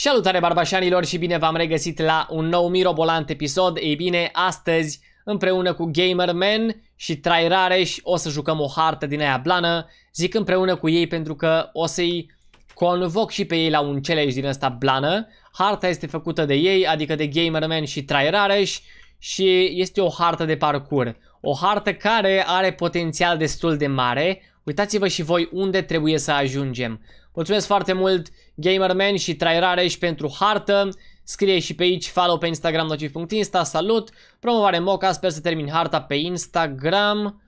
Salutare barbașanilor și bine v-am regăsit la un nou mirobolant episod. Ei bine, astăzi împreună cu Gamerman și Trai Rareș o să jucăm o hartă din aia blană. Zic împreună cu ei pentru că o să-i convoc și pe ei la un challenge din ăsta blană. Harta este făcută de ei, adică de Gamerman și Trai Rareș și este o hartă de parcur. O hartă care are potențial destul de mare, Uitați-vă și voi unde trebuie să ajungem. Mulțumesc foarte mult Gamerman și Trairareș pentru hartă. Scrie și pe aici, follow pe Instagram nociv.insta, salut. Promovare Moca, sper să termin harta pe Instagram.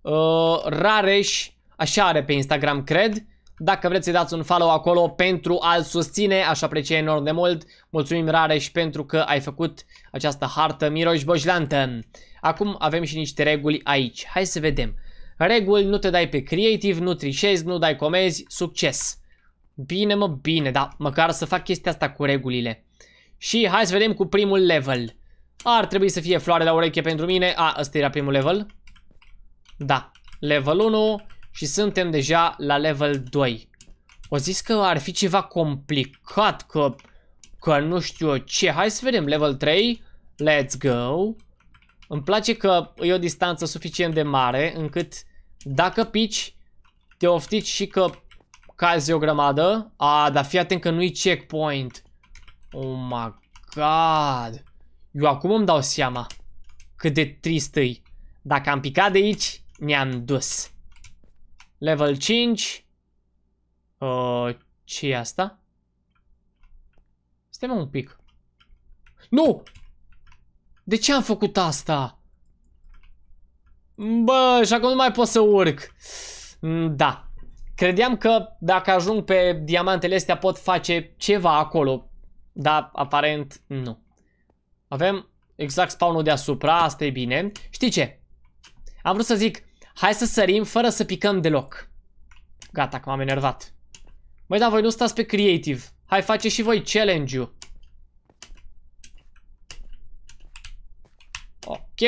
Uh, Rareș, așa are pe Instagram, cred. Dacă vreți să dați un follow acolo pentru a-l susține, aș aprecia enorm de mult. Mulțumim, Rareș, pentru că ai făcut această hartă Miroș Bojlantă. Acum avem și niște reguli aici. Hai să vedem. Reguli, nu te dai pe creative, nu trișezi, nu dai comezi, succes. Bine mă, bine, dar măcar să fac chestia asta cu regulile. Și hai să vedem cu primul level. Ar trebui să fie floare la ureche pentru mine. A, ăsta era primul level. Da, level 1 și suntem deja la level 2. O zis că ar fi ceva complicat, că, că nu știu ce. Hai să vedem, level 3, let's go. Îmi place că e o distanță suficient de mare încât dacă pici, te oftici și că cazi o grămadă. A, dar fii atent că nu-i checkpoint. Oh my god. Eu acum îmi dau seama cât de trist e. Dacă am picat de aici, ne-am dus. Level 5. Uh, ce e asta? Stai un pic. Nu! De ce am făcut asta? Bă, și acum nu mai pot să urc. Mm, da. Credeam că dacă ajung pe diamantele astea pot face ceva acolo. Dar aparent nu. Avem exact spawnul deasupra, asta e bine. Știi ce? Am vrut să zic, hai să sărim fără să picăm deloc. Gata, că m-am enervat. Măi, dar voi nu stați pe creative. Hai, face și voi challenge-ul. Ok.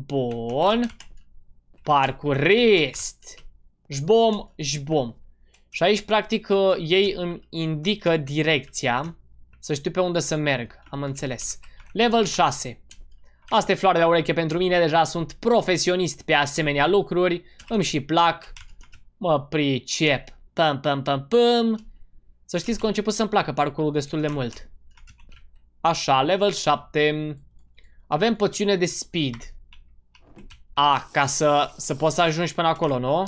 Bun. Parcurist. Jbom, jbom. Și aici, practic, uh, ei îmi indică direcția să știu pe unde să merg. Am înțeles. Level 6. Asta e floarea de ureche pentru mine, deja sunt profesionist pe asemenea lucruri, îmi și plac, mă pricep. Pam, pam, pam, pam. Să știți că a început să-mi placă parcurul destul de mult. Așa, level 7. Avem poțiune de speed. A, ca să, să poți să ajungi până acolo, nu?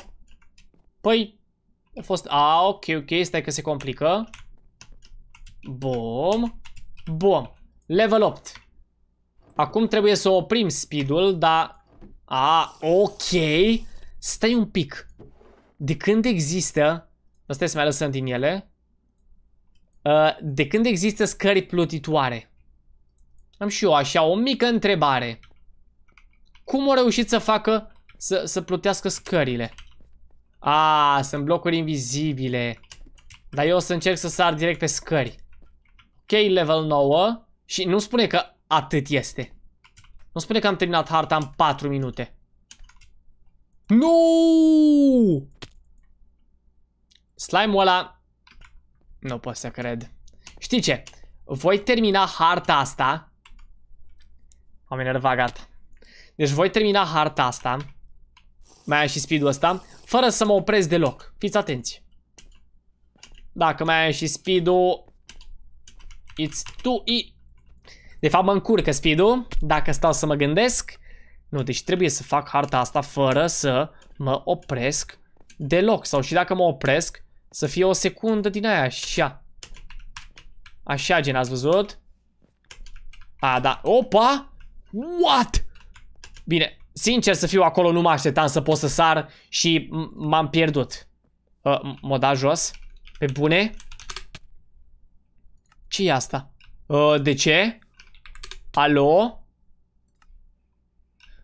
Păi, a fost... A, ok, ok, stai că se complică. Bom. Bom. Level 8. Acum trebuie să oprim speed-ul, dar... A, ok. Stai un pic. De când există... Asta să mai lăsăm din ele. Ă, de când există scări plutitoare? Am și eu așa o mică întrebare cum au reușit să facă să, să plutească scările? A, sunt blocuri invizibile. Dar eu o să încerc să sar direct pe scări. Ok, level 9. Și nu spune că atât este. Nu spune că am terminat harta în 4 minute. Nu! Slime-ul ăla... Nu pot să cred. Știi ce? Voi termina harta asta... Am enervat, gata. Deci voi termina harta asta. Mai am și speed-ul ăsta. Fără să mă opresc deloc. Fiți atenți. Dacă mai am și speed-ul... It's too e... De fapt mă încurcă speed-ul. Dacă stau să mă gândesc. Nu, deci trebuie să fac harta asta fără să mă opresc deloc. Sau și dacă mă opresc, să fie o secundă din aia. Așa. Așa gen, ați văzut? A, da. Opa! What? Bine, sincer să fiu acolo, nu mă așteptam să pot să sar și m-am pierdut. Uh, ă, m-o da jos? Pe bune? ce e asta? Uh, de ce? Alo?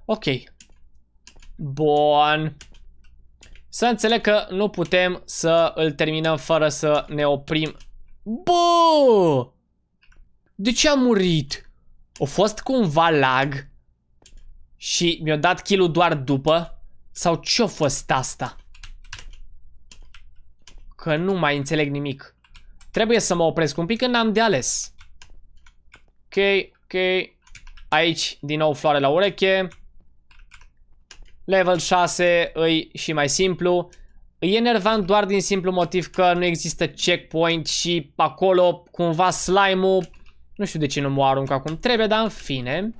Ok. Bun. Să înțeleg că nu putem să îl terminăm fără să ne oprim. Bă! De ce a murit? A fost cumva lag? Și mi-a dat kill doar după? Sau ce-a fost asta? Că nu mai înțeleg nimic. Trebuie să mă opresc un pic când am de ales. Ok, ok. Aici, din nou, floare la ureche. Level 6 îi și mai simplu. E enervant doar din simplu motiv că nu există checkpoint și acolo cumva slime-ul... Nu știu de ce nu mă arunc acum. Trebuie, dar în fine...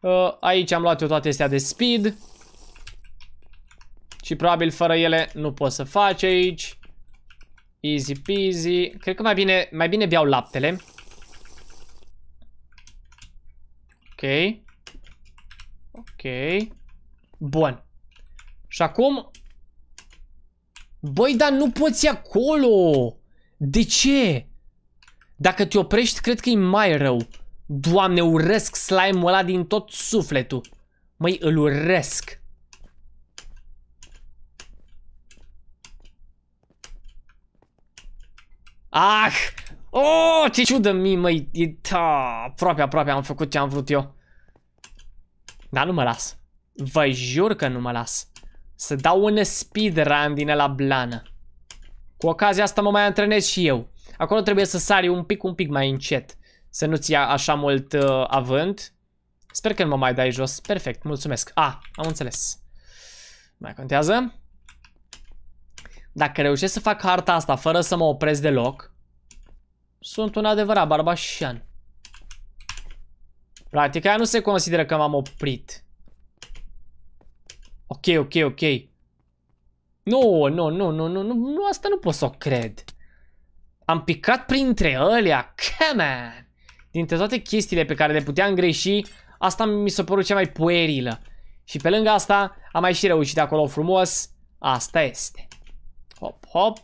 Uh, aici am luat eu toate astea de speed. Și probabil fără ele nu pot să faci aici. Easy peasy. Cred că mai bine, mai bine beau laptele. Ok. Ok. Bun. Și acum... Băi, dar nu poți acolo! De ce? Dacă te oprești, cred că e mai rău. Doamne, urăsc slime-ul ăla din tot sufletul. Măi, îl urăsc. Ah! Oh, ce ciudă mi, măi. E, ta, aproape, aproape am făcut ce am vrut eu. Dar nu mă las. Vă jur că nu mă las. Să dau un speedrun din la blană. Cu ocazia asta mă mai antrenez și eu. Acolo trebuie să sari un pic, un pic mai încet. Să nu-ți ia așa mult uh, avânt. Sper că nu mă mai dai jos. Perfect, mulțumesc. A, ah, am înțeles. Mai contează. Dacă reușesc să fac harta asta fără să mă opresc deloc, sunt un adevărat barbașian. Practic, aia nu se consideră că m-am oprit. Ok, ok, ok. Nu, nu, nu, nu, nu, nu, nu, asta nu pot să o cred. Am picat printre ălea, come on! Dintre toate chestiile pe care le puteam greși, asta mi s-a părut cea mai puerilă. Și pe lângă asta, am mai și reușit acolo frumos. Asta este. Hop, hop.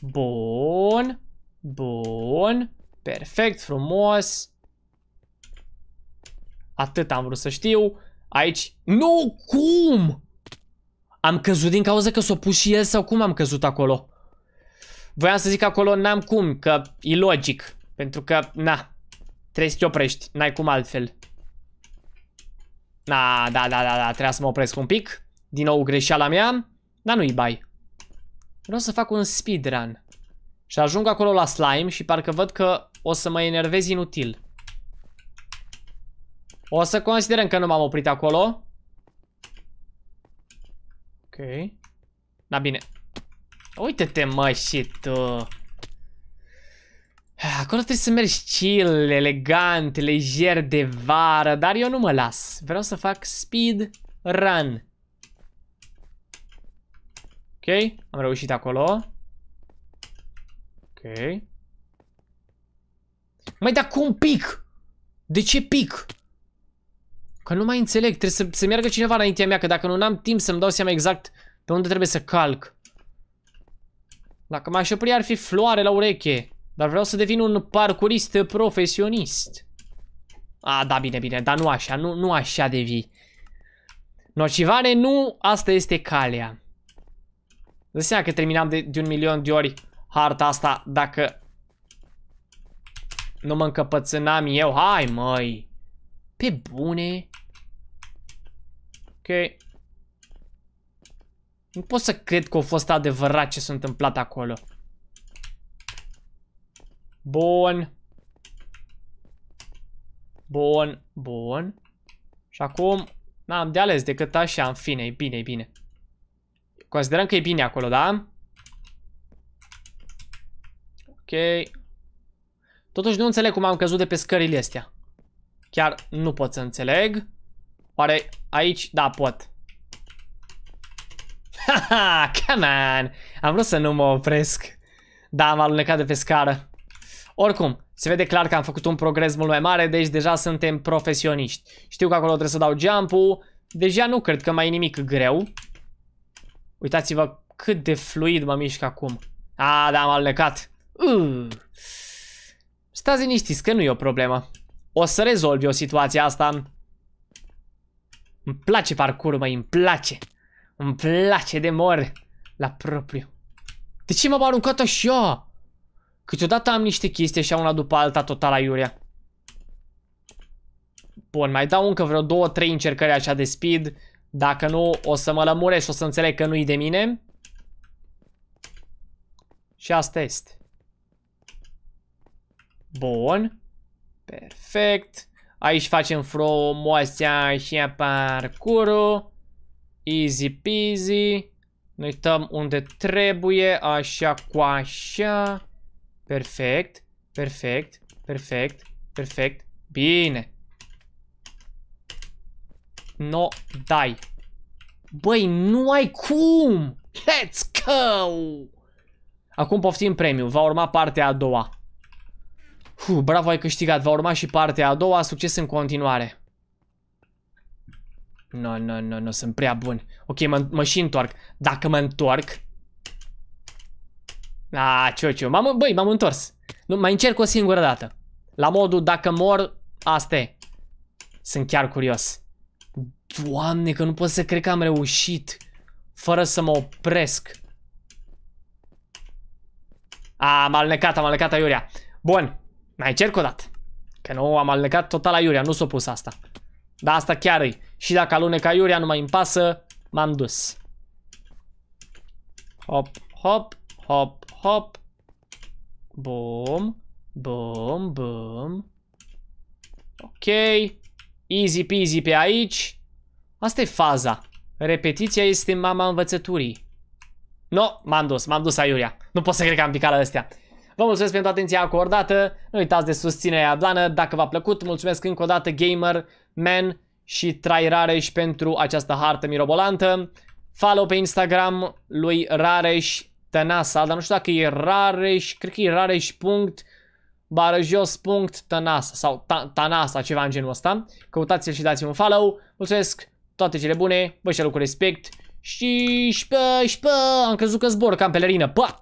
Bun. Bun. Perfect, frumos. Atât am vrut să știu. Aici... Nu! Cum? Am căzut din cauza că s-a pus și el sau cum am căzut acolo? Voiam să zic acolo n-am cum, că e logic. Pentru că, na, trebuie să te oprești, n-ai cum altfel. Na, da, da, da, da, trebuia să mă opresc un pic. Din nou greșeala mea, dar nu-i bai. Vreau să fac un speedrun. Și ajung acolo la slime și parcă văd că o să mă enervez inutil. O să considerăm că nu m-am oprit acolo. Ok. Da, bine. Uite-te, mă, și tu. Acolo trebuie să mergi chill, elegant, lejer de vară, dar eu nu mă las. Vreau să fac speed run. Ok, am reușit acolo. Ok. Mai da cum pic? De ce pic? Că nu mai înțeleg, trebuie să, să meargă cineva înaintea mea, că dacă nu n-am timp să-mi dau seama exact pe unde trebuie să calc. Dacă m-aș opri ar fi floare la ureche. Dar vreau să devin un parcurist profesionist. A, da, bine, bine, dar nu așa, nu, nu așa devii. Nocivane, nu, asta este calea. Dă seama că terminam de, de un milion de ori harta asta dacă nu mă încăpățânam eu. Hai, măi! Pe bune! Ok. Nu pot să cred că a fost adevărat ce s-a întâmplat acolo. Bun. Bun, bun. Și acum n-am de ales decât așa, în fine, e bine, e bine. Considerăm că e bine acolo, da? Ok. Totuși nu înțeleg cum am căzut de pe scările astea. Chiar nu pot să înțeleg. Oare aici? Da, pot. Haha, come on! Am vrut să nu mă opresc. Da, am alunecat de pe scară. Oricum, se vede clar că am făcut un progres mult mai mare, deci deja suntem profesioniști. Știu că acolo trebuie să dau jump-ul. Deja nu cred că mai e nimic greu. Uitați-vă cât de fluid mă mișc acum. A, da, am alunecat. Uh. Stați liniștiți că nu e o problemă. O să rezolvi o situație asta. Îmi place parcurul, mă, îmi place. Îmi place de mor la propriu. De ce m-am aruncat așa? Câteodată am niște chestii așa una după alta total aiurea. Bun, mai dau încă vreo două, trei încercări așa de speed. Dacă nu, o să mă lămure și o să înțeleg că nu-i de mine. Și asta este. Bun. Perfect. Aici facem frumoasea și parcurul. Easy peasy. noi uităm unde trebuie, așa cu așa. Perfect, perfect, perfect, perfect. Bine. No, dai. Băi, nu ai cum! Let's go! Acum poftim premiu, va urma partea a doua. Uf, bravo, ai câștigat, va urma și partea a doua, succes în continuare. Nu, no, nu, no, nu, no, nu, sunt prea bun. Ok, mă, mă și întorc. Dacă mă întorc... A, ciociu. ce? am băi, m-am întors. Nu, mai încerc o singură dată. La modul, dacă mor, asta Sunt chiar curios. Doamne, că nu pot să cred că am reușit. Fără să mă opresc. A, m-am alnecat, am alnecat aiurea. Bun, mai încerc o dată. Că nu am alnecat total aiurea, nu s o pus asta. Dar asta chiar îi... Și dacă aluneca Iuria nu mai îmi pasă, m-am dus. Hop, hop, hop, hop. Bum, bum, bum. Ok. Easy peasy pe aici. Asta e faza. Repetiția este mama învățăturii. No, m-am dus, m-am dus aiurea. Nu pot să cred că am picat la astea. Vă mulțumesc pentru atenția acordată. Nu uitați de susținerea blană. Dacă v-a plăcut, mulțumesc încă o dată, gamer, man, și trai Rareș pentru această hartă mirobolantă. Follow pe Instagram lui Rareș Tănasa, dar nu știu dacă e Rareș, cred că e Rareș Barajos. Tănasa sau ta, Tanasa, ceva în genul ăsta. Căutați-l și dați-mi un follow. Mulțumesc, toate cele bune, vă și cu respect și șpă, șpă, am crezut că zbor ca în pelerină. Pa!